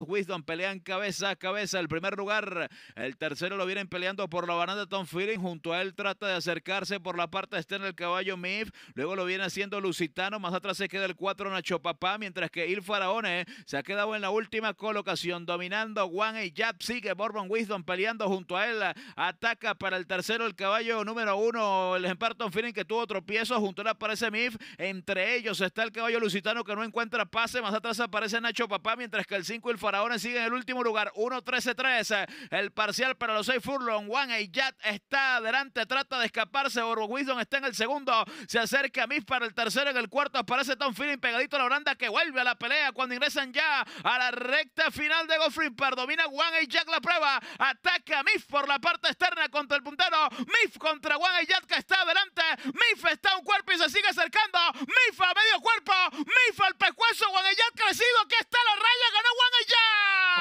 Wisdom pelean cabeza a cabeza el primer lugar. El tercero lo vienen peleando por la banana Tom Feeling. Junto a él trata de acercarse por la parte externa el caballo Mif. Luego lo viene haciendo Lusitano. Más atrás se queda el 4 Nacho Papá. Mientras que Il Faraone se ha quedado en la última colocación. Dominando Juan y Jab. Sigue Borbon Wisdom peleando junto a él. Ataca para el tercero el caballo número uno El ejemplar Tom que tuvo tropiezo. Junto a él aparece Mif. Entre ellos está el caballo Lusitano que no encuentra pase. Más atrás aparece Nacho Papá. Mientras que el 5 Il Ahora sigue en el último lugar, 1-13-13. Eh, el parcial para los 6 furlong. Juan Ayat está adelante, trata de escaparse. Oro Wisdom está en el segundo. Se acerca a Mif para el tercero. En el cuarto aparece Tom Feeling pegadito a la branda que vuelve a la pelea cuando ingresan ya a la recta final de Par. Domina Juan Jack la prueba. Ataca Miff por la parte externa contra el puntero. Miff contra Juan Ayat que está adelante. Miff está un cuerpo y se sigue acercando. Miff a medio cuerpo.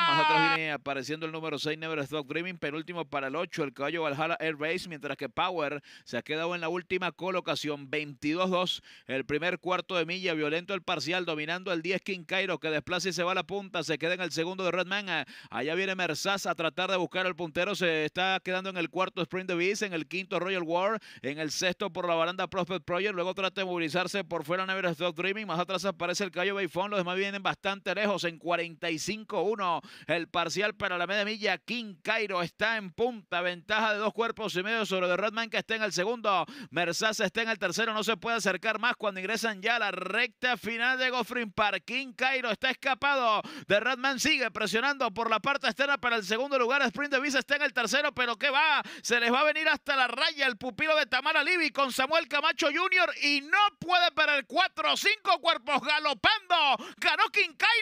Más atrás ¡Ah! viene apareciendo el número 6, Never Stop Dreaming, penúltimo para el 8, el caballo Valhalla Air Race, mientras que Power se ha quedado en la última colocación, 22-2, el primer cuarto de milla, violento el parcial, dominando el 10 King Cairo, que desplaza y se va a la punta, se queda en el segundo de Redman, ah, allá viene Merzaz a tratar de buscar al puntero, se está quedando en el cuarto Sprint de Beast, en el quinto Royal War, en el sexto por la baranda Prospect Project, luego trata de movilizarse por fuera Never Stop Dreaming, más atrás aparece el caballo Bayfon los demás vienen bastante lejos en 45-1, el parcial para la media milla, King Cairo está en punta, ventaja de dos cuerpos y medio sobre de Redman que está en el segundo, Mersas está en el tercero, no se puede acercar más cuando ingresan ya a la recta final de Goffrin Park. King Cairo está escapado, de Redman sigue presionando por la parte externa para el segundo lugar, Sprint de Visa está en el tercero, pero qué va, se les va a venir hasta la raya el pupilo de Tamara Libby con Samuel Camacho Jr. y no puede para el o cinco cuerpos galopando, ganó King Cairo